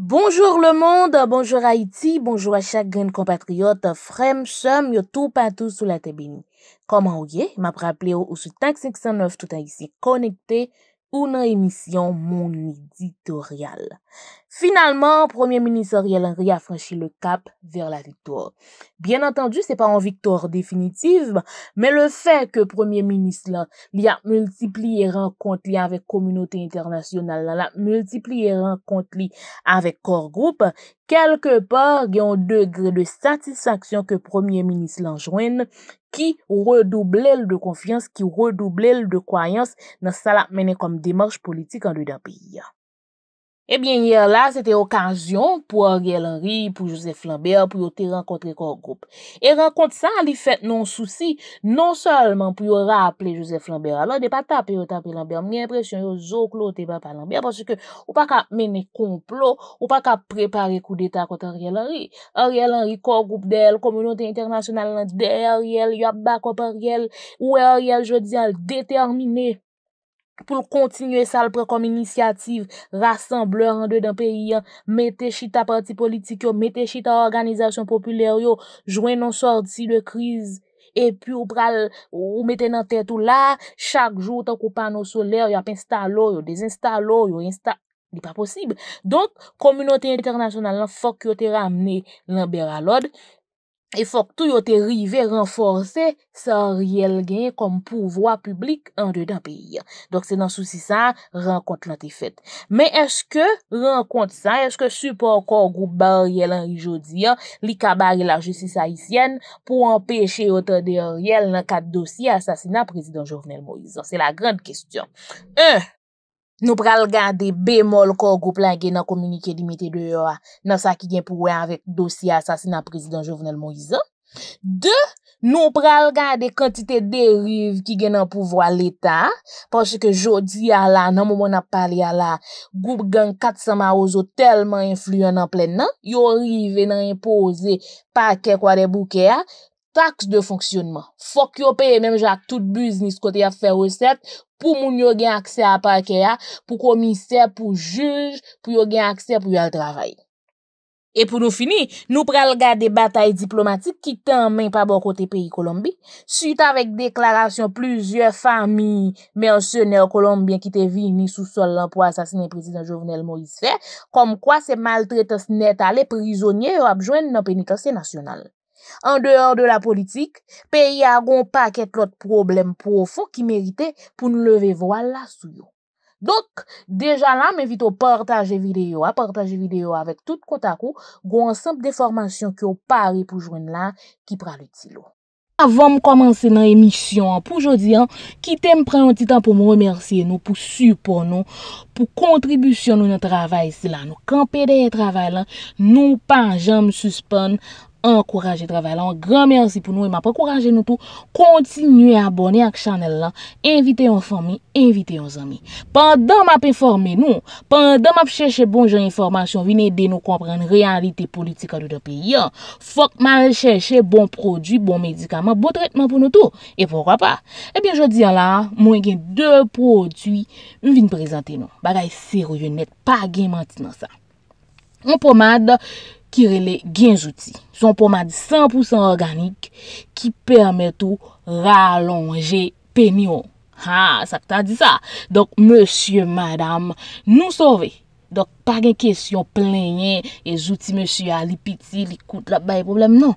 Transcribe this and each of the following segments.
Bonjour le monde, bonjour Haiti, bonjour a chak gen kompatriot, frem, sem, yo tou patou sou la tebini. Koman ou ye, ma praple yo ou su Taksik 109 touta isi, konekte ou nan emisyon Mon Editorial. Finalman, Premier Ministre Rielan ri a franchi le kap ver la viktor. Bien antandu, se pa an viktor definitiv, men le fe ke Premier Ministre lan li a multipli e rang kont li avek komunote internasyonal, la la multipli e rang kont li avek kor group, kelke par gen yon degre de satisaksyon ke Premier Ministre lan jwen, ki redouble l de konfians, ki redouble l de kwayans, nan sa la menen kom demarch politik an de da piya. Ebyen, yer la, se te okasyon pou Ariel Henry, pou Joseph Lambert, pou yo te renkontre kor group. E renkontre sa li fet non souci, non solman pou yo raple Joseph Lambert. Alo, de pa tape yo tape Lambert, mwenye presyon yo zoklo te pa pa Lambert, pwase ke ou pa ka mene konplo, ou pa ka prepare kou deta kont Ariel Henry. Ariel Henry, kor group del, komunote internasyonal nan de Ariel, yo ap bakop Ariel, ou Ariel je di al determine. pou l kontinye sal pre kom inisiyatif rassemble rande dan peyi an, mette chi ta parti politik yo, mette chi ta organizasyon populer yo, jwen nou sorti de kriz, epi ou pral ou mette nan tetou la, chak jou ta koupan nou soler, yo ap installo, yo desinstalo, yo insta... Di pa posib. Don, kominote internasyonal nan fok yo te ramne nan bera lod, E fok tou yo te rive renforse sa oriyel genye kom pouvoa publik an de dan peyi. Dok se nan souci sa, renkont lan te fet. Men eske renkont sa, eske sou pou an kor group bariyel an ijodi ya, li kabari la justis haisyen pou an peche ote de oriyel nan kat dosi asasina prezident Jovenel Moïse. Se la gran kestyon. Nou pral gade bemol kon goup la gen nan komunike dimite de yo a. Nan sa ki gen pouwe avèk dosi asasina prezident Jovenel Moïse. De, nou pral gade kantite derive ki gen nan pouvo al eta. Pwosè ke jodi a la, nan mou moun ap pale a la, goup gen 400 ma ouzo telman influyen nan plen nan. Yo rive nan impose pakè kwa de bouke a. Taks de fonksyonman. Fok yo peye menm jake tout biznis kote ya fè resèt. pou moun yo gen akse a parke ya, pou komise, pou juj, pou yo gen akse pou yo al travay. E pou nou fini, nou pral ga de batay diplomatik ki tan men pa bon kote peyi Kolombi, suite avèk deklarasyon plüzyè fami mensyonè o Kolombi an ki te vi ni sou sol an pou asasinè prezident Jovenel Moïse, kom kwa se maltretas net ale prizonye yo apjwen nan penitansè nasyonal. An dehor de la politik, pe ya gon pa ket lot problem pou ou fok ki merite pou nou leve voal la sou yo. Dok, deja la, me vitou partaje video, a partaje video avèk tout kontakou, gon ansempe de formasyon ki ou pari pou joun la ki pralitilo. Avòm komanse nan emisyon, pou jodi an, ki te m pre yon titan pou m remersye nou, pou supo nou, pou kontribusyon nou nan travay si la nou. Kan pede yon travay la, nou pa jan m suspon, Enkouraje travay lan, gran mersi pou nou E map akouraje nou tou Kontinuye abone ak chanel lan Invite yon fami, invite yon zami Pandan map informe nou Pandan map chèche bon jen informasyon Vinè de nou kompren realite politika Dou do pe yon Fok mal chèche bon prodjou, bon medikaman Bon tretman pou nou tou E poukwa pa? Ebyen eh jodi yon lan, mwen gen dè prodjou Vinè prezante nou Bagay serou yon net, pa gen manti nan sa Moun pomade ki rele genjouti. Son pouman di 100% organik ki permet ou ralonge penyon. Ha, sa ki ta di sa. Donk, monsye, madame, nou sove. Donk, pa gen kesyon plenye, e jouti monsye li piti, li koute, la baye problem, non.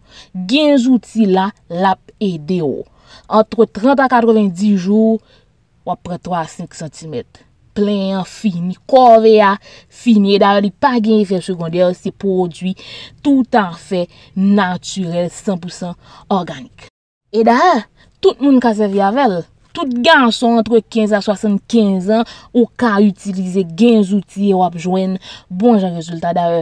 Genjouti la, la pe deyo. Entre 30 a 90 jou, wapre 3-5 cm. plen, fini, kovea, fini, eda li pa gen efek sekonde yo se podwi toutan fe naturel, 100% organik. E da he, tout moun ka se vi avel, tout gen son entre 15 a 75 an, ou ka utilize gen zouti e wap jwen, bon jan rezultat da he.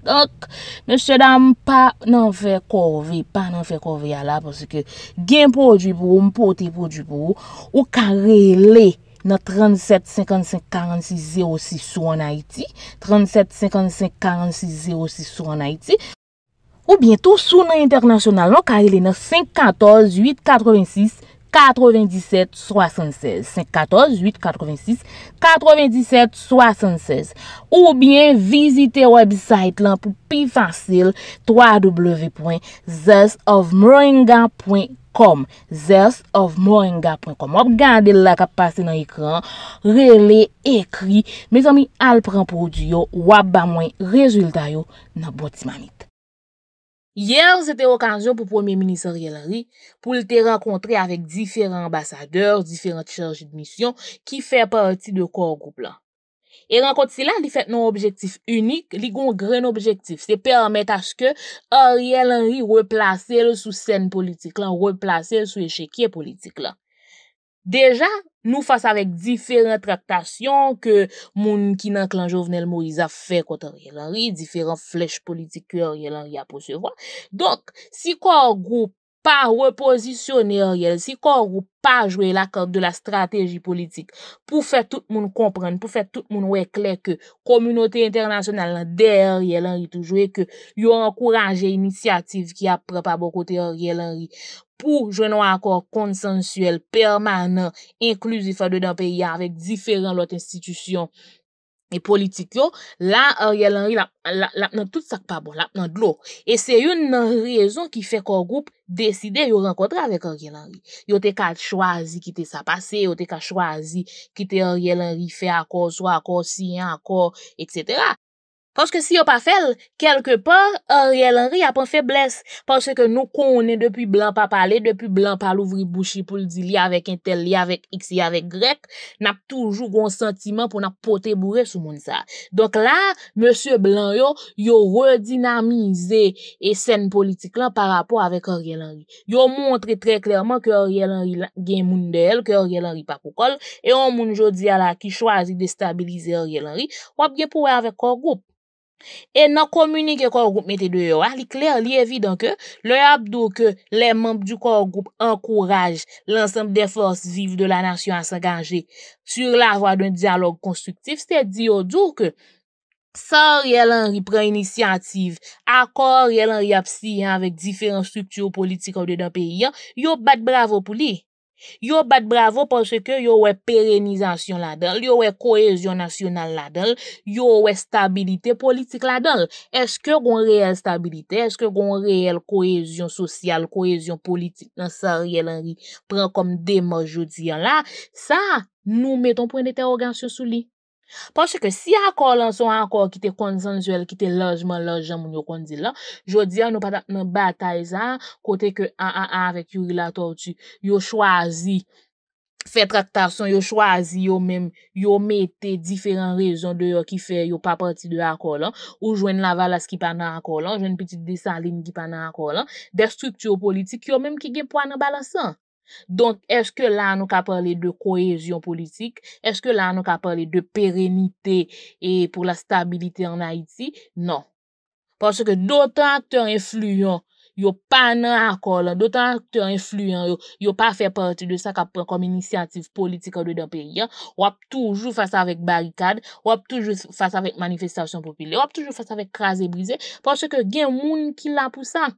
Donk, mè chè dam pa nan fè korve, pa nan fè korve ya la, pòsè ke gen po djibou, mè pote po djibou, ou karele nan 37-55-46-06 sou an Haiti, 37-55-46-06 sou an Haiti, ou bientou sou nan internasyonal, ou non, karele nan 5-14-8-86-06, 9776 514-886 9776 Ou bien, visite website lan pou pi fasil www.thesofmoringa.com www.thesofmoringa.com www.thesofmoringa.com Ou bien, visite website lan pou pi fasil www.thesofmoringa.com Yer, zete okanjon pou premier minis Ariel Henry pou lte renkontre avèk diferent ambasadeur, diferent charje d'misyon ki fè parti de kor goup la. E renkontre silan, li fèt nou objektif unik, li goun gren objektif, se pèrmèt aske Ariel Henry wè plase lè sou sèn politik la, wè plase lè sou echeke politik la. Deja, nou fase avèk diferent traktasyon ke moun ki nan klan jovenel Moïse a fè kontan Riel Henry, diferent flech politik ki Riel Henry a pwosyevwa. Donk, si kwa an grob pa reposisyonè oryèl, si kor ou pa jwè la kard de la strategi politik, pou fè tout moun kompren, pou fè tout moun wè kler ke Komunote Internasyonal nan der oryèl anri, tou jwè ke yon ankurajè iniciativ ki ap pre pa bo kote oryèl anri, pou jwè nou akor konsensuel, permanent, inklusif adou dan peyi, avèk diferent lot institisyon, E politik yo, la a rye lanri la ap nan tout sak pa bon, la ap nan dlo. E se yon nan rezon ki fe kon goup deside yo renkotre avek a rye lanri. Yo te ka chwazi kite sa pase, yo te ka chwazi kite euh, a rye lanri fe akor, sou akor, si an akor, etc. Koske si yo pa fel, kelke par, Oriel Henry apan febles. Koske nou konen depi Blan pa pale, depi Blan pa louvri bouchi pou l'dili avèk intel, avèk x, avèk grek, nap toujou goun sentiman pou nap potè bourè sou moun sa. Donk la, Monsie Blan yo, yo redinamize e sèn politik lan par apò avèk Oriel Henry. Yo montre trè klèrman ki Oriel Henry gen moun de el, ki Oriel Henry pa pou kol, e yon moun jodi ala ki chwazi de stabilize Oriel Henry, wap gen pou wè avèk kor goup. E nan komunike kor group mette de yo a, li kler, li evi don ke, le ap do ke le mamp du kor group ankoraj lansanp defors ziv de la nasyon a sa ganje. Sur la vwa dwen diyalog konstruktif, se di yo do ke, sa rye lan ripren inisiyantiv, akor rye lan riapsi anvek diferans strukturo politik an de dan peyi an, yo bat bravo pou li. Yo bat bravo porsè ke yo wè perenizasyon la del, yo wè koezyon nasyonal la del, yo wè stabilite politik la del. Eske goun reèl stabilite, eske goun reèl koezyon sosyal, koezyon politik, nan sa reèl anri, pran kom deman jodi an la, sa nou meton pou en eterogansyon sou li. Pasè ke si akor lan son akor ki te konsensuel, ki te lojman lojman yon kondi lan, jodi an nou patat nan batay zan kote ke an an an vek yon relator ti, yon chwazi, fè traktasyon, yon chwazi yon menm, yon mette diferan rezon de yon ki fè, yon pa pati de akor lan, ou jwen lavalas ki pa nan akor lan, jwen petit desalini ki pa nan akor lan, de stryptyo politik yon menm ki gen pwa nan balasan. Don, eske la nou ka pale de kohezyon politik, eske la nou ka pale de perenite e pou la stabilite an Haiti, nan. Pwase ke dotan akteur influyon, yo pa nan akol, dotan akteur influyon, yo pa fe pati de sa ka pren kom inisiyatif politik an do den periyan, wap toujou fasa vek barikad, wap toujou fasa vek manifestasyon popile, wap toujou fasa vek kras e brize, pwase ke gen moun ki la pousan.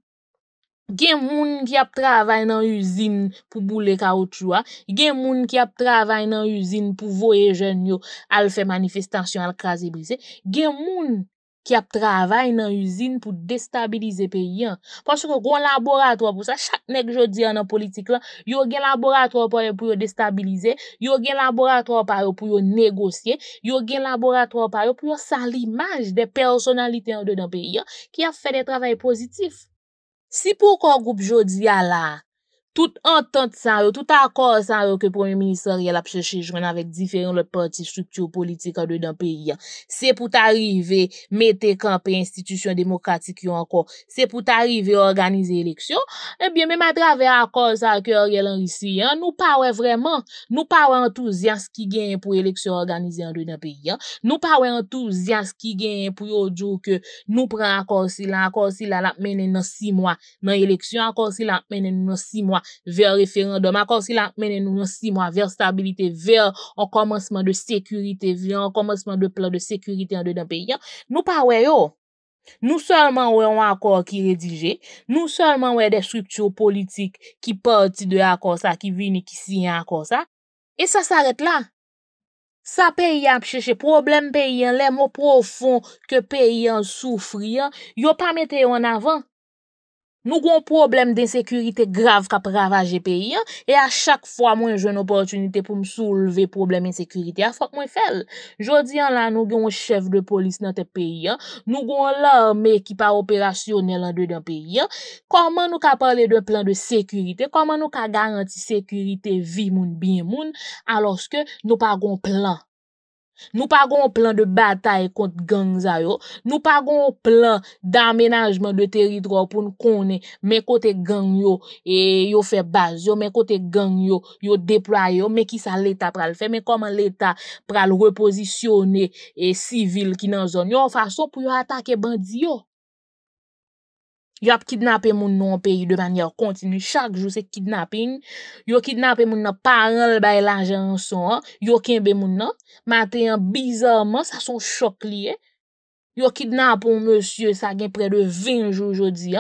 Gen moun ki ap travay nan yuzin pou boule kaoutchoua, gen moun ki ap travay nan yuzin pou voye jen yo al fe manifestasyon al krasi brise, gen moun ki ap travay nan yuzin pou destabilize pe yon. Pon se kon laboratwa pou sa, chak nek jo di an nan politik lan, yo gen laboratwa pou yo destabilize, yo gen laboratwa pou yo negosye, yo gen laboratwa pou yo sal imaj de personalite an do dan pe yon ki ap fe de travay pozitif. Si pou kon goup jodi ya la, tout entente san yo, tout akor san yo ke premier minister yel ap se chejwen avek diferon le parti strukturo politik an do dan peyi, se pou t'arive mete kampi institisyon demokratik yon an kon, se pou t'arive organize eleksyon, ebyen eh me mabrave akor sa akor yel an risi nou pawe vreman, nou pawe entouzyans ki gen pou eleksyon organize an do dan peyi, nou pawe entouzyans ki gen pou yo djou ke nou pren akor sila, akor sila lak menen nan si mwa, nan eleksyon akor sila, lak menen nan si mwa Ver referandum, akos ki lakmenen nou yon simwa Ver stabilite, ver An komansman de sekurite An komansman de plan de sekurite Nou pa we yo Nou solman we yon akos ki redije Nou solman we de strukturo politik Ki parti de akos a Ki vini ki si an akos a E sa saret la Sa peyi apcheche problem peyi Le mou profon ke peyi An soufri an Yo pa mete yo an avan Nou gwen problem den sekurite grav ka pravaje peyi an, e a chak fwa mwen jwen opotunite pou m souleve problem en sekurite a fok mwen fel. Jodi an la nou gwen chev de polis nante peyi an, nou gwen la me ki pa operasyonel an de den peyi an, koman nou ka pale de plan de sekurite, koman nou ka garanti sekurite vi moun bin moun, aloske nou pa gwen plan. Nou pa gon plan de batay kont gangza yo, nou pa gon plan d'amenajman de teritro pou nou konen men kote gang yo e yo fe baz yo, men kote gang yo yo depra yo, men ki sa l'Etat pral fe, men koman l'Etat pral reposisyone e sivil ki nan zon, yo faso pou yo atake bandi yo. Yo ap kidnapen moun nou an peyi de banyan yo kontinu. Chak jou se kidnapen. Yo kidnapen moun nou paranl bay la janson. Yo kenbe moun nou. Maten bizarman, sa sou chok liye. Yo kidnapon monsye sa gen pre de 20 jou jodi.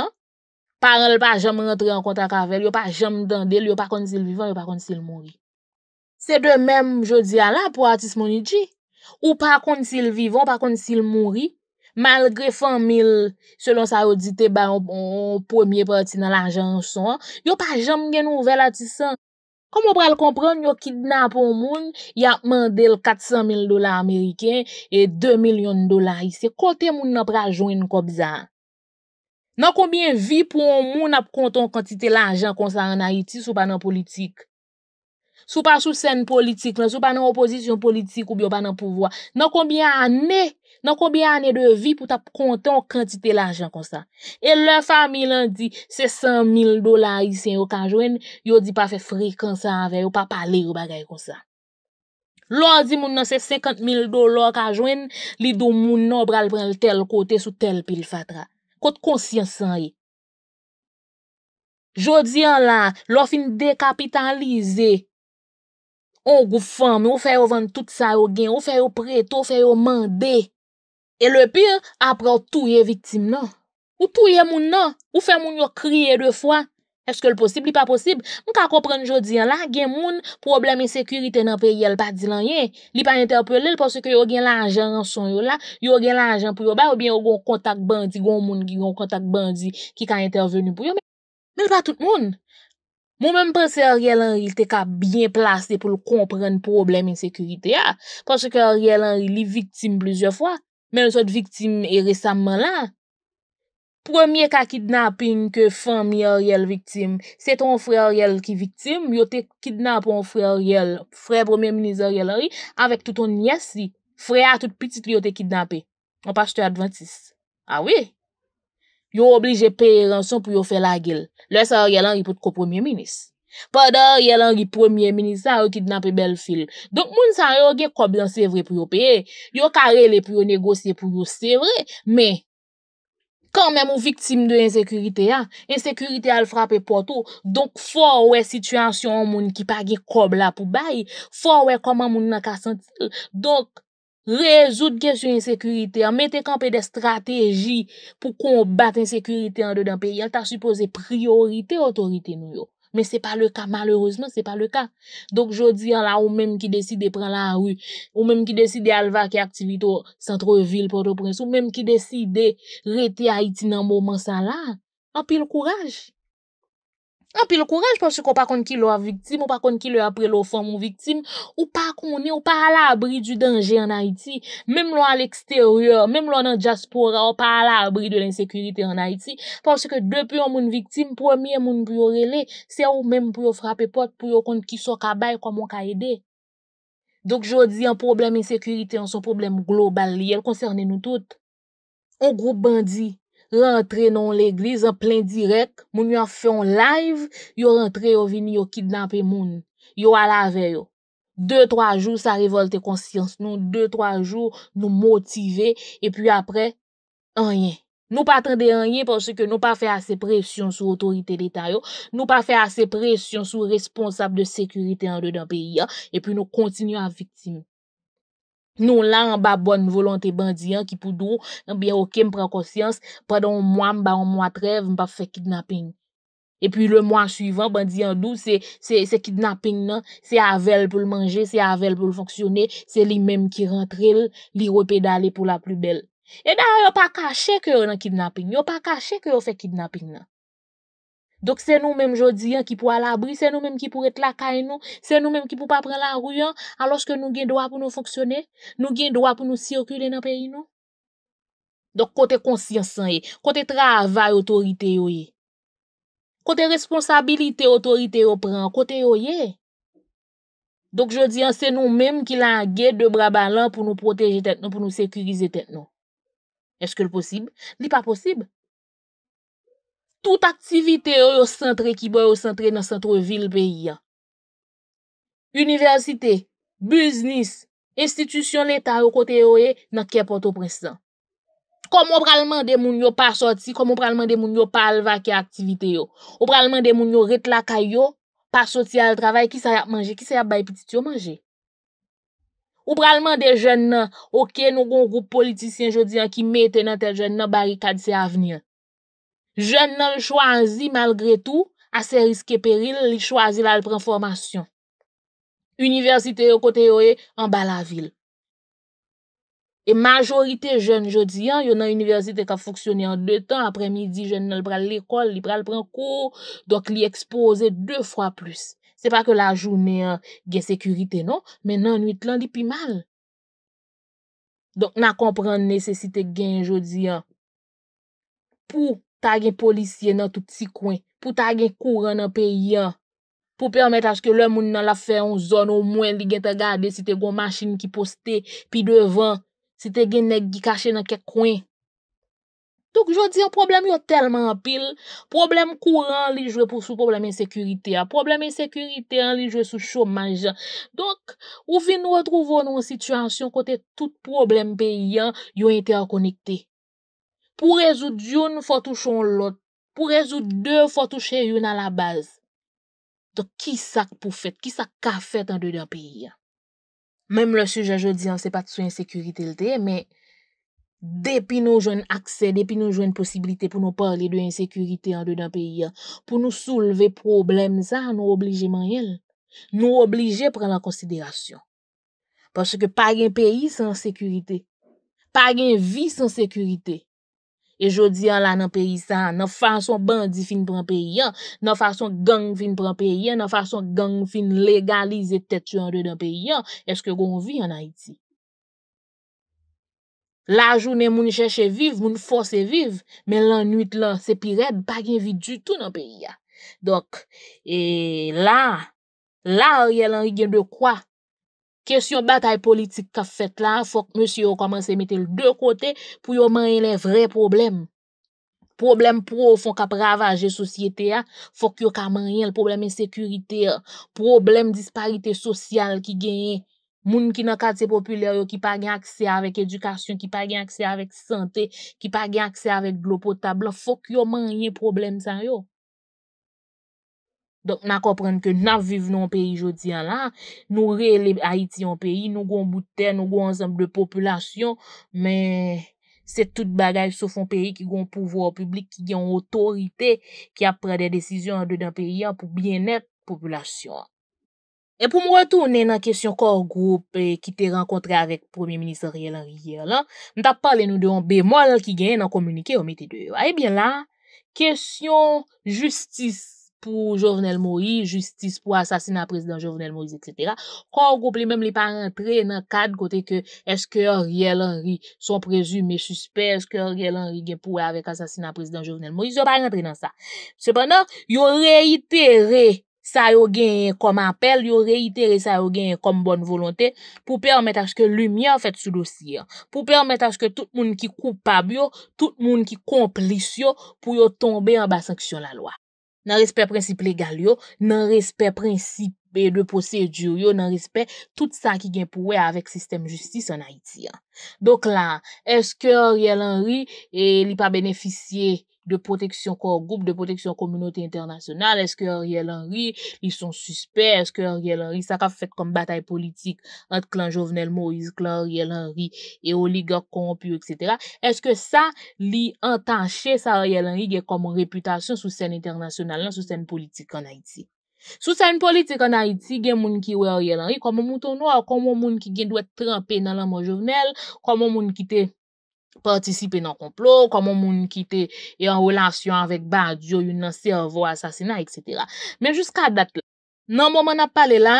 Paranl pa jem rentre an kontak avel. Yo pa jem dandel. Yo pa kontil vivan, yo pa kontil mouni. Se de menm jodi ala pou atis mouni di. Ou pa kontil vivan, pa kontil mouni. Malgre fan mil, selon sa yon dite, ba yon premier parti nan l'ajan son, yon pa jam gen nouvel ati san. Kom yon pral kompran, yon kidna pou moun, yon mandel 400 mil dolar Ameriken, e 2 milyon dolar yise. Kote moun nan pral joun yon kon bizar. Nan konbyen vi pou moun ap konton kantite l'ajan konsa anayiti, sou pa nan politik. Sou pa sou sen politik, sou pa nan opozisyon politik, ou bi yo pa nan pouvoa. Nan konbyen ane, Nan kouby anè de vi pou tap kontè an kantite l'anjan kon sa. E lè fami lè di, se 100.000 dola yi sen yo kanjwen, yo di pa fe frekansan anve yo pa palè yo bagay kon sa. Lò di moun nan se 50.000 dola kanjwen, li do moun nan bral pren l'tel kote sou tel pil fatra. Kote konsyansan yi. Jodi an la, lò fin dekapitalize. On gou fèm, ou fè yo vèn tout sa yo gen, ou fè yo pret, ou fè yo mande. E le pire, apre ou touye viktim nan. Ou touye moun nan? Ou fe moun yo kriye de fwa? Eske l posib? Li pa posib? Mwen ka kompren jodi an la, gen moun problem insekurite nan pe yel pa di lan yen. Li pa interpelil porsi ke yo gen la anjan an son yo la. Yo gen la anjan pou yo ba ou bien yo goun kontak bandi, goun moun ki goun kontak bandi ki ka interveni pou yo. Mwen pa tout moun. Mwen mwen mpense a riyel anri te ka bien plase pou l kompren problem insekurite ya. Porsi ke a riyel anri li viktim blizye fwa. men nou sot viktim e resamman lan. Premier ka kidnapping ke fami a riel viktim, se ton frè a riel ki viktim, yo te kidnapon frè a riel, frè premier minis a riel a ri, avèk touton niyesi, frè a tout pitit li yo te kidnapè, an pa chete adventis. A ah wè, yo oblige pey renson pou yo fè la gil, lè sa riel a ri pou tko premier minis. pa da yel an ki premier minisa ou ki dna pe bel fil donk moun san yo ge kob lan se vre pou yo pe yo kare le pou yo negosye pou yo se vre me kan men mou viktim de insekurite ya insekurite al frape poto donk fo wè situasyon moun ki pa ge kob la pou bay fo wè koman moun nan ka sentil donk rezout gè su insekurite ya meten kan pe de strategi pou kon bat insekurite an do dan pe yal ta supose priorite otorite nou yo Mais c'est pas le cas, malheureusement, c'est pas le cas. Donc, je dis, là, ou même qui décide de prendre la rue, ou même qui décide d'aller qui activité au centre ville pour Port-au-Prince, ou même qui décide de rester Haïti dans moment ça là, en pile courage. An pi l kouraj porsi kon pa kon ki l ou aviktim, ou pa kon ki l apre l ou fom ou viktim, ou pa koni, ou pa ala abri du denje an Haiti. Mem l ou al eksteryor, mem l ou nan diaspora, ou pa ala abri de l insekurity an Haiti. Porsi ke depi yon moun viktim, pwemye moun ki yon rele, se ou menm pou yon frape pot, pou yon kon ki sou kabae kwa moun ka ede. Dok jodi, an problem insekurity, an sou problem global li, el konserne nou tout. O group bandi, rentre nan l'eglize an plen direk, moun yon fyon live, yon rentre yon vini yon kidnap e moun, yon alave yon. Deu, troa joun sa revolte konsyans nou, deu, troa joun nou motive, e pwi apre, anyen. Nou patre de anyen porsi ke nou pa fe ase presyon sou otorite l'Eta yo, nou pa fe ase presyon sou responsab de sekurite an do dan peyi ya, e pwi nou kontinyon aviktimou. Nou lan an ba bon volante bandyan ki pou dou, an biye okèm pren konsyans, padon ou mwa mba ou mwa trev, mba fè kidnapping. E pi le mwa suivan, bandyan dou, se kidnapping nan, se avel pou l manje, se avel pou l fonksyonè, se li mèm ki rentrel, li repedale pou la plu bel. E dan yo pa kache ke yo nan kidnapping, yo pa kache ke yo fè kidnapping nan. Dok se nou menm jodi an ki pou alabri, se nou menm ki pou et la kay nou, se nou menm ki pou pa pre la ruyan aloske nou gen doa pou nou fonksyone, nou gen doa pou nou sirkule nan peyi nou. Dok kote konsyansan ye, kote travay otorite yo ye, kote responsabilite otorite yo pran, kote yo ye. Dok jodi an se nou menm ki lan gèd de bra balan pou nou proteje tèk nou, pou nou sekurize tèk nou. Eske l posib? Li pa posib? Tout aktivite yo yo sentre ki bo yo sentre nan sentre vil peyi ya. Universite, biznis, institisyon letal yo kote yo ye nan ke poto presen. Kom ou pralman de moun yo pa sorti, kom ou pralman de moun yo pa alva ki aktivite yo. Ou pralman de moun yo rit la kayo, pa sorti al travay, ki sa yap manje, ki sa yap bay piti yo manje. Ou pralman de jen nan, ou ken nou gon group politisyen jodi an ki meten nan tel jen nan bari kad se avnyan. jen nan l chwazi malgre tou, ase riske peril, li chwazi la l pren formasyon. Universite yo kote yo e, an ba la vil. E majorite jen jodi an, yo nan universite ka foksyoni an de tan, apre midi jen nan l pral l ekol, li pral pran kou, dok li ekspose de fwa plus. Se pa ke la jounen gen sekurite non, men nan nwit lan li pi mal. Dok nan kompren nesesite gen jodi an, pou ta gen polisye nan tout si kwen, pou ta gen kouran nan pe yon, pou permet aske lè moun nan la fè yon zon, ou mwen li gen te gade, si te gwen machin ki poste, pi devan, si te gen nek ki kache nan kek kwen. Dok, jwo di, yon problem yon telman apil, problem kouran li jwe pou sou problem ensekurite, problem ensekurite an li jwe sou chomajan. Dok, ou fin nou etrouvo nou yon situasyon kote tout problem pe yon yon interkonekte. pou rezout yon, fò tou chon lot, pou rezout dè, fò tou chè yon an la baz. To ki sak pou fèt, ki sak ka fèt an dè dè an peyi an. Mèm lò suje aje diyan, se pa tso insèkürite lte, mè, dèpi nou jwen akse, dèpi nou jwen posibilite pou nou parli dè insèkürite an dè dè an peyi an, pou nou souleve problem sa, nou oblige man yel. Nou oblige pren la konsidèrasyon. Pòsè ke pa gen peyi san sèkürite, pa gen vi san sèkürite, E jodi an la nan peyi sa, nan fason bandi fin pran peyi an, nan fason gang fin pran peyi an, nan fason gang fin legalize tetu an dey nan peyi an, eske goun vi an Haiti. La jounen moun cheche viv, moun fose viv, men lan nwit la sepired, pa gen vi du tout nan peyi an. Dok, e la, la or ye lan gen de kwa? Kesyon batay politik ka fet la, fok monsi yo komanse mette l de kote pou yo manye lè vre problem. Problem pou fok ap ravaje sosyete ya, fok yo ka manye l problem en sekurite ya. Problem disparite sosyal ki genye, moun ki nan kate populè yo, ki pa gen aksè avèk edukasyon, ki pa gen aksè avèk sante, ki pa gen aksè avèk glopotabla, fok yo manye problem san yo. Donk nan komprende ke nan vive nou an peyi jodi an la, nou re-eleve Haiti an peyi, nou goun boute, nou goun ansemble de populasyon, men se tout bagaj souf an peyi ki goun pouvo an publik, ki gen an otorite, ki ap pre de desisyon an de dan peyi an pou bien net populasyon. E pou mwen tou nen an kesyon kor group eh, ki te renkontre avèk premier ministeri el an riyer la, nou tap pale nou de an be, mwen al ki gen en an komunike ou meti de yo. A ebyen la, kesyon justis. pou Jovenel Moïse, justice pou asasina prezident Jovenel Moïse, etc. Kwa ou goup li mèm li pa rentre nan kade kote ke eske Riel Henry son prezume suspè, eske Riel Henry genpouè avèk asasina prezident Jovenel Moïse, yo pa rentre nan sa. Se pendant, yo reitere sa yo genye kom apel, yo reitere sa yo genye kom bon volante pou pè omèt aske lumiè fèt sou dosye, pou pè omèt aske tout moun ki koupab yo, tout moun ki komplis yo pou yo tombe an ba sanksyon la loa. nan respè prinsip legal yo, nan respè prinsip de posèdjou yo, nan respè tout sa ki gen pouwe avèk sistem justice an Haiti. Dok la, eske Riel Henry eh, li pa beneficye de proteksyon kor group, de proteksyon komunote internasyonal, eske Ariel Henry, li son suspe, eske Ariel Henry, sa ka ffek kom batay politik ant klan jovenel Moise, klan Ariel Henry, e oligak konpyo, etc. Eske sa li antanche sa Ariel Henry ge kom reputasyon sou sèn internasyonal lan, sou sèn politik an Haiti. Sou sèn politik an Haiti, gen moun ki we Ariel Henry, koman moutonwa, koman moun ki gen dwet trempen nan laman jovenel, koman moun ki te... Partisipe nan komplot, kwa moun moun kite e an relasyon avèk badjo yon nan servo asasina, etc. Men jiska dat la, nan moun moun ap pale la,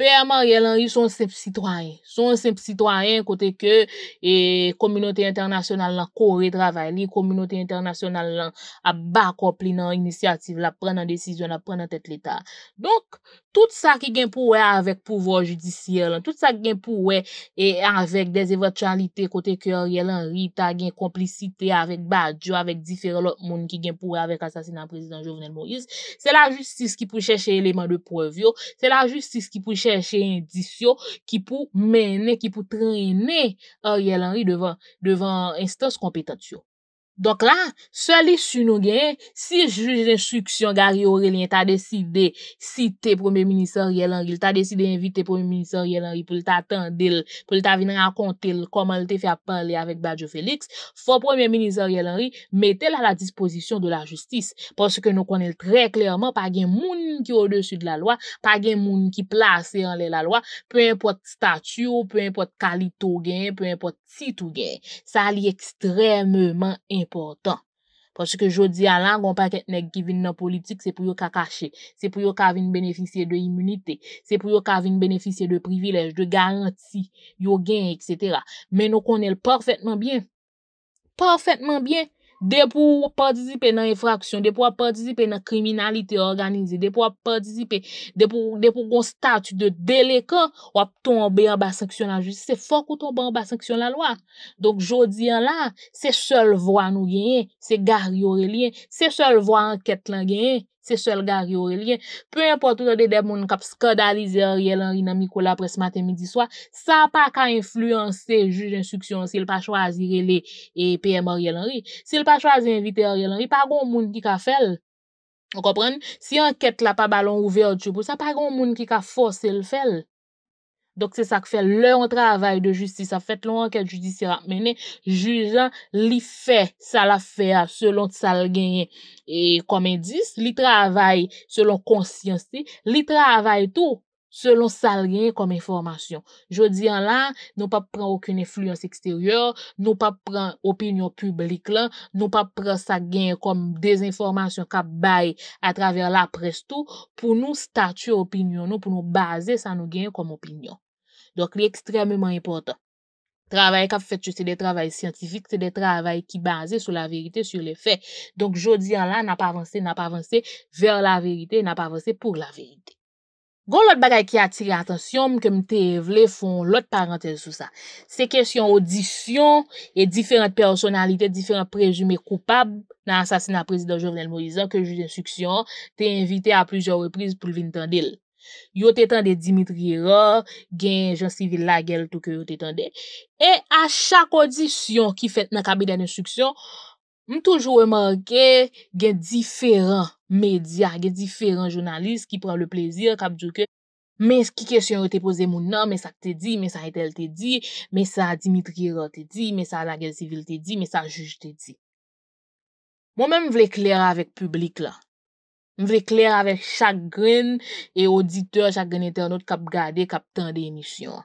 P.A.M.R.L. an yon son semp sitwanyen. Son semp sitwanyen kote ke e komunote internasyonal nan kore travay li, komunote internasyonal nan abakop li nan inisyatif la prena desisyon la prena tet l'Etat. Donk, Tout sa ki genpouwe avèk pouvo judisyel, tout sa ki genpouwe avèk dez eventualite kote ki Ariel Henry ta genkomplicite avèk badjo avèk diferolot moun ki genpouwe avèk asasinan prezident Jovenel Moïse, se la justis ki pou chèche eleman de prevyo, se la justis ki pou chèche indisyon ki pou mène, ki pou trène Ariel Henry devan instans kompetasyon. Donk la, se li su nou gen, si juj de instruksyon Gary Aurelien ta deside site premier minister Yelenri, ta deside invite premier minister Yelenri pou lta tendil, pou lta vin rakontil koman lte fya pali avek Bajo Felix, fo premier minister Yelenri, metel a la disposisyon de la justis. Pwoske nou konel tre klerman, pa gen moun ki o desu de la lwa, pa gen moun ki plase anle la lwa, pou enpote statu, pou enpote kalito gen, pou enpote titou gen. Sa li ekstremman enjou. important. Parce que jodi alang, on pa ket nek ki vin nan politik, se pou yo ka kache, se pou yo ka vin benefisye de imunite, se pou yo ka vin benefisye de privilej, de garanti, yo gen, etc. Men nou konel parfaitman bien. Parfaitman bien! Depou wap partizipe nan infraksyon, depou wap partizipe nan kriminalite organizye, depou wap partizipe, depou goun statu de deleka, wap ton be an ba sanksyon la lwak. Se fok ou ton be an ba sanksyon la lwak, donk jodi an la, se sol vwa nou genye, se garyo re liye, se sol vwa an ket lan genye. c'est seul Gary Aurélien. Peu importe où a des moun Cap, scandaliser Ariel Henry dans Miko la presse matin midi soir, ça pas qu'à influencer juge d'instruction s'il pas choisi rele et PM Ariel Henry. S'il pas choisi inviter Ariel Henry, pas grand monde qui l'a fait. Vous comprenez? Si l'enquête n'a pas ballon ouvert pour ça, pas grand monde qui forcé à le faire. Donk se sa k fè lè an travay de justi, sa fèt loun ankel judisi ramene, jujan li fè sa la fè a selon sa l genye e kom endis, li travay selon konsyansi, li travay tou selon sa l genye kom informasyon. Jodi an lan, nou pa pran okun enfluyans eksteryor, nou pa pran opinyon publik lan, nou pa pran sa genye kom des informasyon ka bay a travay la prestou, pou nou statye opinyon nou, pou nou base sa nou genye kom opinyon. Donk li ekstrememan important. Travay kap fetche, se de travay siyantifik, se de travay ki baze sou la verite, sou le fe. Donk jodi an la, nan pa avanse, nan pa avanse ver la verite, nan pa avanse pou la verite. Gon lot bagay ki atire atensyon, mke mte evle, fon lot parentel sou sa. Se kesyon odisyon, e diferent personalite, diferent prejume koupab nan asasina prezident Jovenel Moïse, nan ke juj insuksyon, te invite a plizio repriz pou l'vinitandil. Yo te tende Dimitri Ra, gen Jan Sivila gel touke yo te tende. E a chak odisyon ki fet nan kabide an instruksyon, m toujou emar gen gen diferan media, gen diferan jounalist ki pran le plezir kab diyo ke men ki kesyon yo te pose moun nan, men sa te di, men sa etel te di, men sa Dimitri Ra te di, men sa la gel Sivila te di, men sa juj te di. Mwen men vle kler avik publik la. M vre kler avè chak grin e oditeur chak grin internet kap gade kap tan denisyon.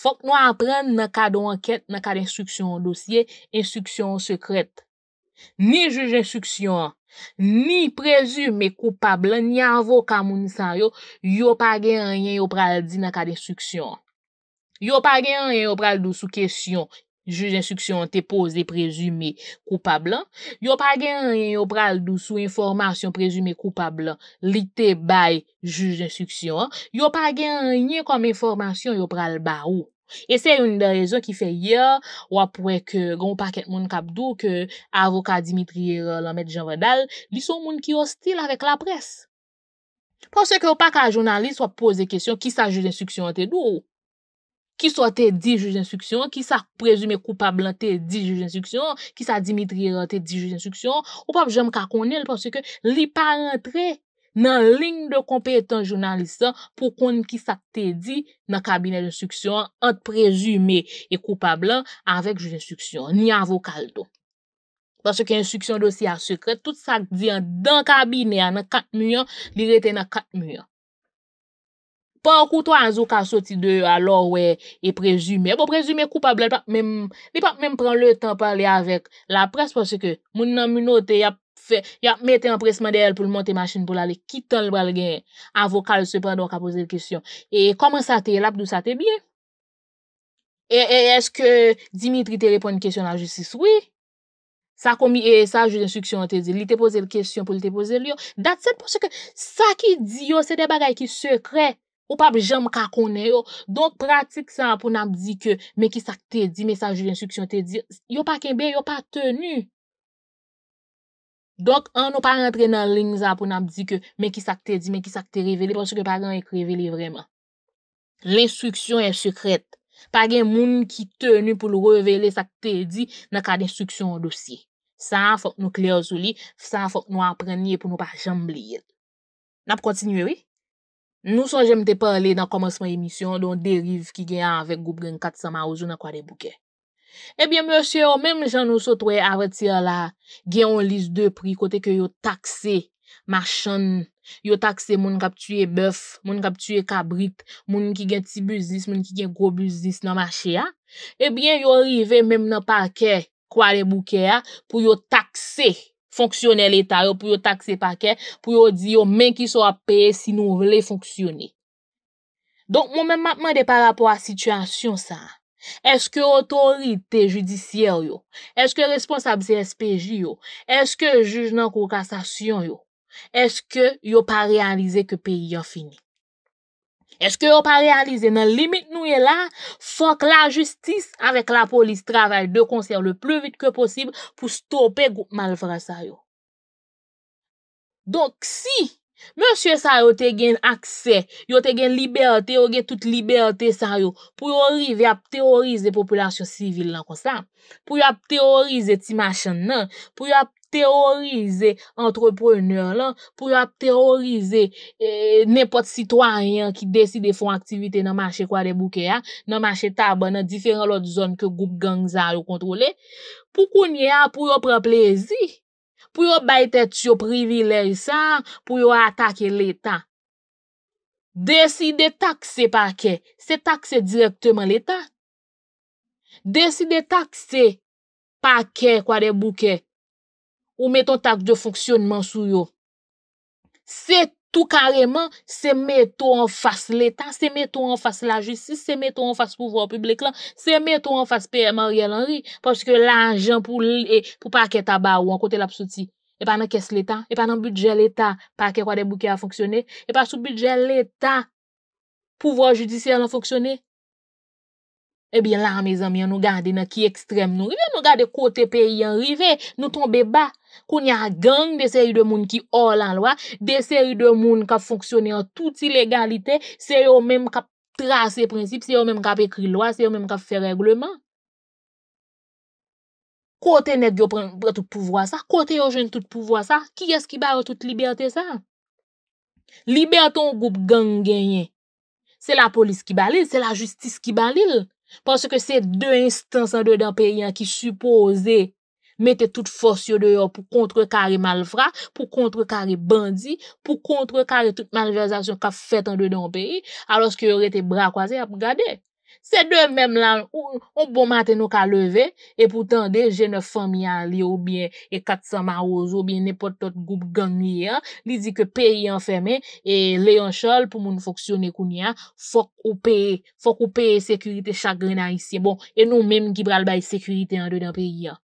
Fok nou apren nan ka do anket, nan ka de instruksyon dosye, instruksyon sekret. Ni juj instruksyon, ni prezu me koupab la, ni avou kamounisan yo, yo pa gen an yen yo pral di nan ka de instruksyon. Yo pa gen an yen yo pral do sou kesyon. juj d'instruksyon te pose de prezume koupabla. Yo pa gen yo pral dou sou informasyon prezume koupabla li te bay juj d'instruksyon. Yo pa gen nye kom informasyon yo pral ba ou. E se yon de rezon ki fe ya, wapwe ke goun pa ket moun kap do ke avoka Dimitri Lamed Janvedal, li sou moun ki hostil avek la pres. Pwese ke wapak a jounalist wap pose kesyon ki sa juj d'instruksyon te dou ou. Ki sa te di juje instruksyon, ki sa prezume koupablan te di juje instruksyon, ki sa dimitriye te di juje instruksyon, ou pap jom kakonel parce ke li pa rentre nan ling de kompeten jounalisa pou konen ki sa te di nan kabinet de instruksyon an prezume e koupablan avek juje instruksyon, ni avokal do. Parce ke instruksyon dosi a sekret, tout sa di an dan kabinet an katmuyon, li rete nan katmuyon. Pankou to anzou ka soti de alo wè e prezume. E pou bon, prezume koupable, ne pa mèm pran lè tan palè avèk la pres pwase ke moun nan moun nou te yap metè anpresman de el pou l'monte masjin pou l'alè kitan l'bal gen avokal sepèndon ka pose l'kisyon. E koman sa te elap d'ou sa te bie? E, e eske Dimitri te repon n'kisyon la jysis? Oui. Sa komi e sa jysi instruksyon te di. Li te pose l'kisyon pou li te pose l'yo. Datse pwase ke sa ki di yo se de bagay ki sekre Ou pap jem kakone yo. Donk pratik sa apou nap di ke men ki sak te di, mensaj ou instruksyon te di, yo pa kembe, yo pa tenu. Donk an nou pa rentre nan ling sa apou nap di ke men ki sak te di, men ki sak te revele, pwosyo ke paran ek revele vreman. L'instruksyon e sekret. Par gen moun ki tenu pou l'revele sak te di, nan ka d'instruksyon ou dosye. San fok nou kleo sou li, san fok nou aprenye pou nou pa jem li. Nap kontinue we? Nou son jemte pale nan komosman emisyon don deriv ki gen anvek goup gen 400 maouzou nan kwa de bouke. Ebyen monsyon, menm jen nou sotwe avetia la gen on lis de pri kote ke yo takse mashon, yo takse moun kap tuye bèf, moun kap tuye kabrit, moun ki gen ti buzis, moun ki gen gro buzis nan mashia, ebyen eh yo rive menm nan pake kwa de bouke ya pou yo takse moun. Fonksyonel etay yo pou yo takse pake, pou yo di yo men ki so ap peye si nou vle fonksyoni. Donk moun men matman de par rapport a situasyon sa, eske otorite judisyel yo, eske responsabse SPJ yo, eske juj nan koukastasyon yo, eske yo pa realize ke peyi yo fini. Eske yo pa realize nan limit nou ye la, sok la justis avèk la polis travèl de konser le plou vit ke posib pou stopè gout malvra sa yo. Donk si, monsye sa yo te gen akse, yo te gen liberte, yo gen tout liberte sa yo, pou yo riv yap teorize populasyon sivil nan konsan, pou yo ap teorize ti machan nan, pou yo ap... teorize entreprenyer lan, pou yo teorize, e, nepot sitwanyan ki desi de fon aktivite nan manche kwa de bouke ya, nan manche taban nan diferan lot zon ke goup gangza yo kontrole, pou kounye ya pou yo pren plezi, pou yo baytet yo privilej san, pou yo atake letan. Desi de takse pa ke, se takse direktman letan. Desi de takse pa ke kwa de bouke ya, Ou met ton tak de fonksyonman sou yo? Se tout kareman, se met ton an fase l'Etat, se met ton an fase la jesis, se met ton an fase pouvoi ou publik lan, se met ton an fase PM Ariel Henry. Paske la anjan pou e, pa ke taba ou an kote l'absoti. E pa nan kes l'Etat? E pa nan budget l'Etat? Pa ke kwa de bouke a fonksyonne? E pa sou budget l'Etat pouvoi ou judisyen l'an fonksyonne? Ebyen eh la, me zanm, yon nou gade nan ki ekstrem nou. Yon eh nou gade kote peyi an rive, nou tombe ba. Koun ya gang de seri de moun ki or lan lwa, de seri de moun ka fonksyonen an tout ilegalite, se yo menm ka trase prinsip, se yo menm ka pekri lwa, se yo menm ka fe regleman. Kote net yo pre tout pouvoa sa, kote yo jen tout pouvoa sa, ki es ki ba yo tout liberte sa? Liberte ou goup gang genye. Se la polis ki balil, se la justis ki balil. Pwase ke se de instans an de da peyen ki suppose mette tout fos yo deyo pou kontre kare malvra, pou kontre kare bandi, pou kontre kare tout malvazasyon ka fet an de don peyi, alos ki yo re te bra kwaze ap gade. Se de menm lan, ou bon maten nou ka leve, e pou tende jene fom ya li ou bien e katsan ma ou zo ou bien nepotot goup gan li ya, li di ke peyi an feme, e le yon chol pou moun foksyone kou ni ya, fok ou peyi, fok ou peyi sekurite chakre nan isi, bon, e nou menm ki bral bayi sekurite an de don peyi ya.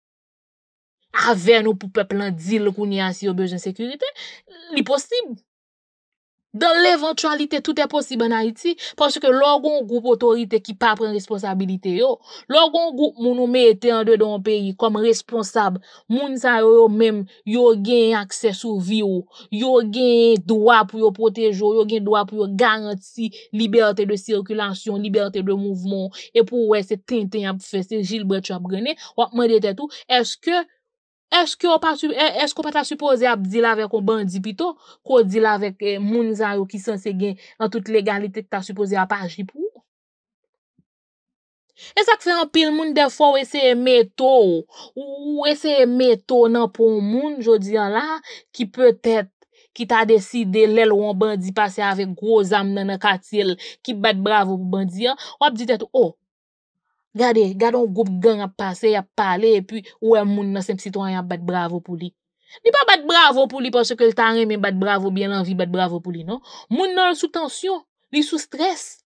a ven nou pou pepl nan dil kou ni ansi yo bejan sekurite, li posib. Dan l'eventualite, tout e posib nan iti, porske lor goun goup otorite ki pa pren responsabilite yo, lor goun goup moun ou me ete an de don peyi kom responsab, moun sa yo yo menm, yo gen akses sou vi yo, yo gen doa pou yo potejo, yo gen doa pou yo garanti, liberte de sirkulansyon, liberte de mouvmon, e pou wè se ten ten ap fè, se jil bret chap gwenè, wak mwen dete tou, eske E, eske ou pa ta supose a bdila vek ou bandi pito, kou dila vek e, moun zayou ki san se gen nan tout legalite ki ta supose a pa jipou? E sak fe an pil moun defo ou ese e meto ou, ou ese e meto nan pou moun, jo diyan la, ki peutet ki ta deside lel ou an bandi pase avek gwo zam nan an katil, ki bet bravo kou bandi an, ou ap di tet ou, oh, ou, Gade, gade ou goup gang a pase, a pale, e pi ou e moun nan sem siton a yon bat bravo pou li. Ni pa bat bravo pou li porsè ke l tan remi bat bravo biyan anvi bat bravo pou li, non? Moun nan sou tensyon, li sou stres.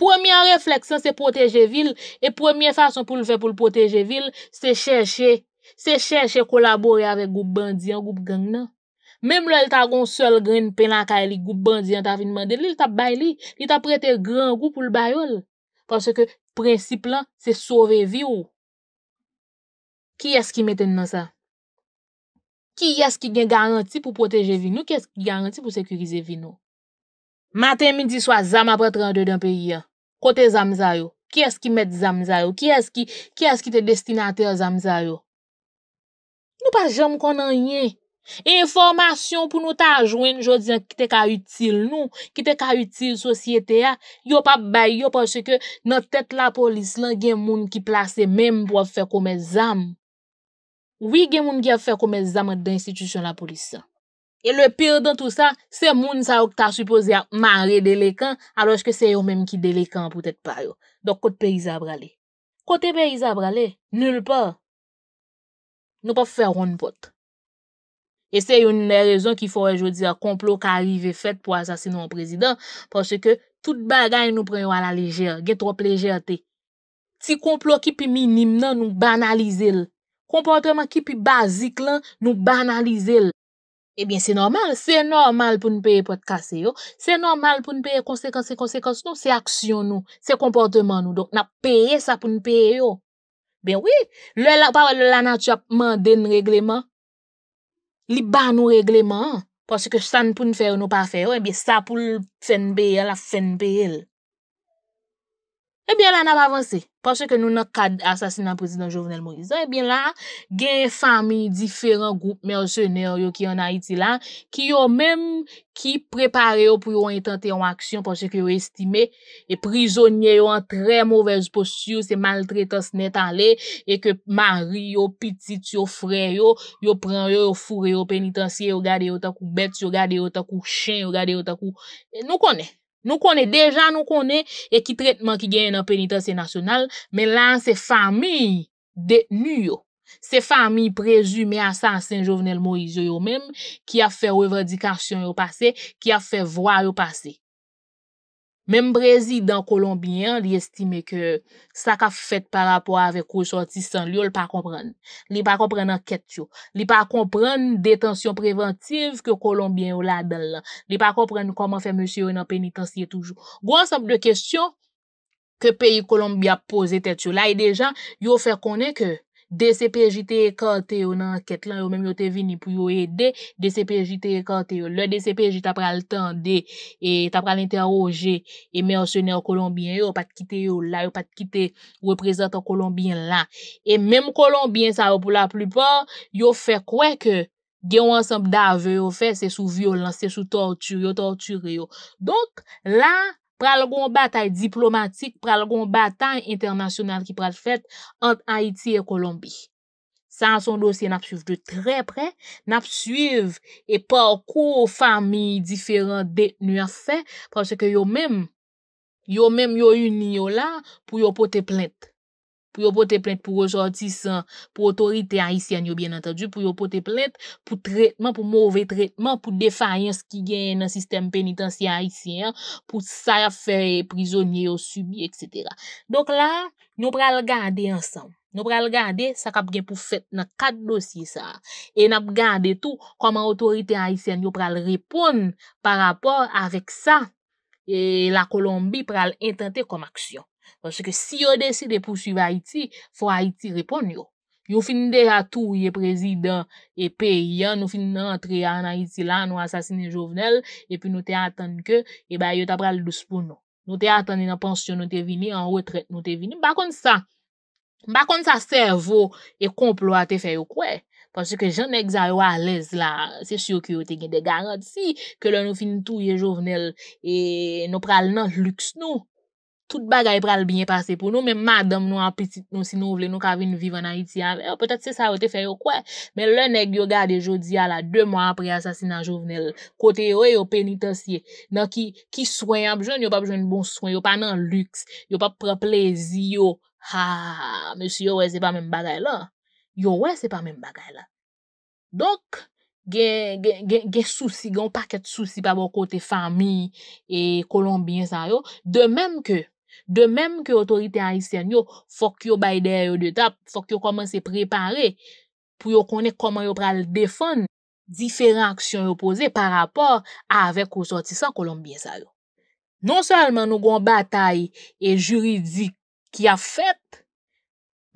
Premier refleksyon se proteje vil, e premier fason pou l ve pou l proteje vil, se chèche, se chèche kolabori avè goup bandyan, goup gang, non? Mem lè l ta gon sol gren penaka li, goup bandyan ta vin mande, li l ta bay li, li ta prete gran goup pou l bayol, porsè ke prinsip lan, se sove vi ou. Ki yas ki mette nou nan sa? Ki yas ki gen garanti pou proteje vi nou? Ki yas ki garanti pou sekurize vi nou? Maten, midi, swa, zam apre 32 dan peyi ya. Kote zam za yo? Ki yas ki mette zam za yo? Ki yas ki te destinate yo zam za yo? Nou pa jom kon nan yen. e informasyon pou nou ta ajoen nou jo diyan ki te ka util nou ki te ka util sosyete ya yo pa bay yo pa che ke nan tet la polis lan gen moun ki plase menm pou a fe kome zam wii gen moun gen fe kome zam d'institusyon la polis sa e le pyr dan tout sa se moun sa yo ki ta supose ya mare delekan alo che se yo menm ki delekan pou tet pa yo do kote pe izabrali nul pa nou pa fe roun pot E se yon nè rezon ki fò rejou di a complot ka arrive fèt pou asasin moun prezident, pò se ke tout bagay nou preyo a la lejèr, gè trop lejèr te. Ti complot ki pi minim nan nou banalize l. Komportèman ki pi bazik lan non, nou banalize l. Eh Ebyen se normal, se normal pou n'peye pot kase yo. Se normal pou n'peye konsekansi konsekansi nou, se aksyon nou, se komportèman nou. Donk na peye sa pou n'peye yo. Ben wè, lè la pa wè lè la nan tchapman den reglèman. li ba nou regleman, pwase ke ch tan pou n fè ou nou pa fè ou, e eh bi sa pou fèn bè yel a fèn bè yel. Ebyen eh la nan ap avanse, pwase ke nou nan kade asasinan prezident Jovenel Morizan, ebyen eh la gen fami diferan goup mersyoner yo ki yon an iti lan, ki yo menm ki prepare yo pou yo entente yon aksyon pwase ke yo estime, e prizonye yo an tre mouvez postyo se maltretans netan le, e ke mari yo, pitit yo, frey yo, yo pran yo, yo fure yo, penitansye yo, yo gade yo takou bet, yo gade yo takou chen, yo gade yo takou, nou konen. Nou konè, deja nou konè, e ki tretman ki gen yon penitansi nasyonal, men lan se fami detnuyo. Se fami prezume asansen Jovenel Moise yo menm, ki a fe revadikasyon yo pase, ki a fe vwa yo pase. Mem Brezi dan Colombian li estime ke sa ka ffet par apwa avek ou soti san li, ou li pa kompran. Li pa kompran anket yo. Li pa kompran detansyon preventiv ke Colombian ou la dal la. Li pa kompran koman fe monsieur ou nan penitansye toujou. Gwa ansemple kestyon ke peyi Colombian pose tet yo. La e dejan, yo fè konen ke DCPJ te ekante yo nan anket lan, yo menm yo te vini pou yo ede, DCPJ te ekante yo. Le DCPJ ta pral tende, e ta pral interoje, emersonen yo Colombien, yo pat kite yo la, yo pat kite reprezentan Colombien la. E menm Colombien, sa yo pou la plupor, yo fe kwen ke gen wansanp dav, yo fe se sou violan, se sou tortur, yo tortur yo. Donk, la... pral gon batay diplomatik, pral gon batay internasyonan ki pral fet ant Haiti e Kolombi. San son dosye nap suyv de tre pre, nap suyv e parkou fami diferan det nou a fe, pral se ke yo mem, yo mem yo uni yo la pou yo pote plente. pou yo pote plet pou rejortisan pou otorite Haitian yo, pou yo pote plet pou tretman, pou mouve tretman, pou defayans ki gen nan sistem penitansi Haitian, pou sarfe prizonye yo subi, etc. Donk la, nou pral gade ansan. Nou pral gade, sa kap gen pou fet nan kat dosye sa. E nap gade tou koman otorite Haitian yo pral repon par apor avek sa la Kolombi pral entente kom aksyon. Foske si yo desi de pou suvi Haiti, fwa Haiti repon yo. Yo fin de atou ye prezidant e peyi an, nou fin nan atri an Haiti la, nou asasini jovenel, epi nou te atan ke, e ba yo ta pral douspou nou. Nou te atan in a pansyon nou te vini, an wotret nou te vini. Bakon sa, bakon sa servo e komplo ate fe yo kwe. Foske jan ek zaywa lez la, se syo ki yo te gen de garad si, ke lè nou fin tou ye jovenel, e nou pral nan lüks nou, tout bagay pral binye pase pou nou, men madam nou apetit nou si nou vle, nou kavine vive nan iti av, yo, petat se sa wote fè yo kwe, men lè neg yo gade jodi ala, 2 mwa apre asasinan jovenel, kote yo yo penitensye, nan ki, ki soyen apjoun, yo pa pjoun bon soyen, yo pa nan lüks, yo pa preplezi yo, ha, ha, ha, mè si yo wè se pa men bagay la, yo wè se pa men bagay la. Donk, gen, gen, gen, gen, gen, gen souci, gen, gen, gen, gen, gen, gen, gen, gen, gen, gen, gen, gen, gen, gen, gen, gen, De menm ke otorite an isen yo, fok yo bay der yo de tap, fok yo koman se prepare pou yo konek koman yo pral defon diferent aksyon yo pose par rapor avek ou sotisan kolombien sal. Non salman nou gwan batay e juridik ki a fèt.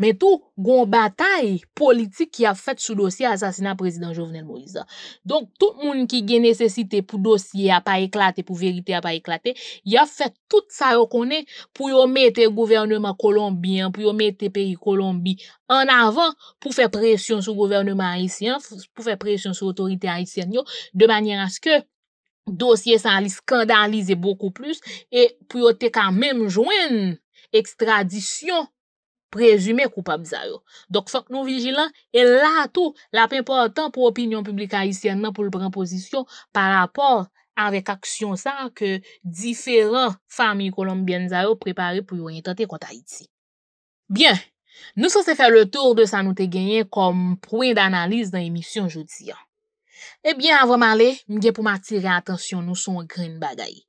Men tou, goun batay politik ki a fèt sou dosye asasina prezident Jovenel Moïse. Donk, tout moun ki gen nesesite pou dosye a pa eklate, pou verite a pa eklate, ya fèt tout sa rekone pou yo mette gouverneman kolombien, pou yo mette peyi kolombi an avan pou fè presyon sou gouverneman Haitien, pou fè presyon sou otorite Haitien yo, de manyen aske dosye sa li skandalize boku plus e pou yo te kamem jwen ekstradisyon Prezume koupab za yo. Dok fok nou vijilan, e la tou la pe important pou opinyon publika ayisyenman non, pou l'prenpozisyon pa rapor avèk aksyon sa ke diferan fami ekolombyen za yo prepare pou yon yon tante konta iti. Bien, nou se se fè le tour de sa nou te genyen kom prouen d'analise dan emisyon joudiyan. E eh bien, avèm ale, mgen pou ma tire atensyon nou son grene bagay.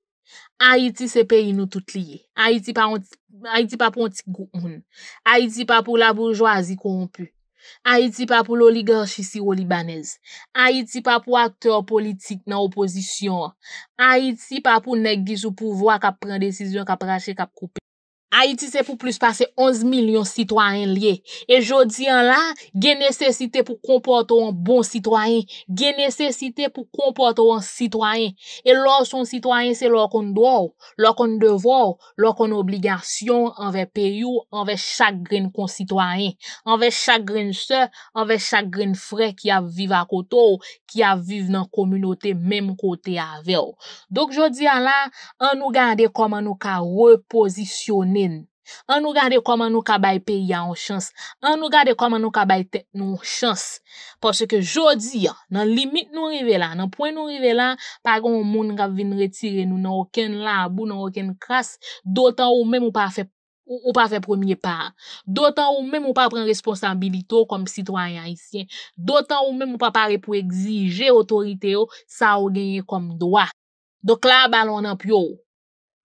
Haïti, c'est pays nous tout pas Haïti pa, pa pou petit ti goun. Haïti pas pour la bourgeoisie corrompue. Haïti pas pour l'oligarchie si libanaise Haïti Haïti pa pou akteur politik nan opposition. Haïti pa pou qui sous pouvoir kap qui décision kap rache, qui couper. Haiti se pou plus pase 11 milyon sitwanyen liye. E jodi an la, gen nesesite pou komporto an bon sitwanyen. Gen nesesite pou komporto an sitwanyen. E lor son sitwanyen se lor kon dwaw, lor kon devaw, lor kon obligasyon anve payou, anve chagren kon sitwanyen. Anve chagren se, anve chagren frey ki av vive akotou, ki av vive nan komunote menm kote avèw. Dok jodi an la, an nou gade kom an nou ka reposisyone An nou gade koman nou kabay peyi an ou chans An nou gade koman nou kabay tek nou chans Pwase ke jodi an, nan limit nou rive lan, nan poen nou rive lan Pag an ou moun gav vin retire nou nan oken labou, nan oken kras Doutan ou mèm ou pa fe premier par Doutan ou mèm ou pa pren responsabilito kom sitwanyan isyen Doutan ou mèm ou pa pare pou egzije otorite yo sa ou genye kom dwa Dok la balon an pyo ou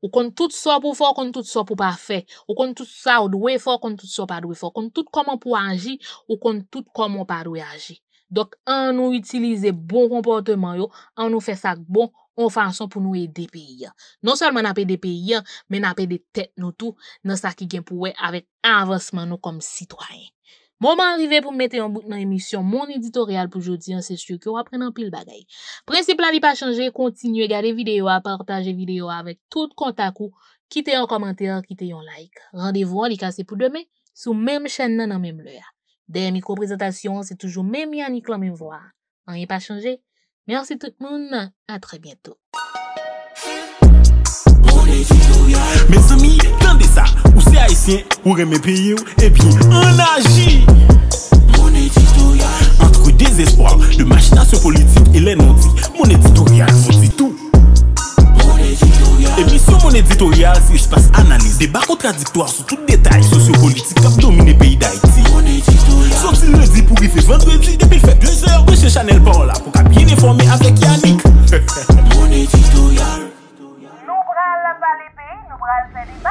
ou quand tout ça pour fort, compte tout ça pour pas faire ou compte tout ça on doit faire contre tout ça pas doit faire tout comment pour agir ou compte tout comment pas agir. donc en nous utiliser bon comportement on nous fait ça bon en façon pour nous aider pays non seulement n'aider des pays mais n'aider des têtes nous tous dans ça qui pour avec avancement nous comme citoyens. Mouman rive pou mwete yon bout nan emisyon, moun editorial pou jodi, an se syo ki wapren an pil bagay. Prensi plan li pa chanje, kontinu e gade videyo, a partaje videyo avèk tout kontakou, kite yon komantè, kite yon like. Randevou an li kase pou demè, sou mèm chen nan an mèm lè. Dè miko prezentasyon, se toujou mèm yan ni klom mèm vwa. An yon pa chanje? Mersi tout moun, a tre bientou. haïtien ou remè et ou, on on agit. Mon éditorial Entre désespoir, de machination politique et les Mon éditorial, vous dit tout Mon editorial mon éditorial si passe analyse Débat contradictoire sur tout détail Sociopolitique kap domine pays d'Haïti Mon editorial le dit pour y fait vendredi depuis fait 2 heures de chez Chanel par là Pour kap bien informer avec Yannick Mon éditorial. Nous bral la balle nous nous bral les débat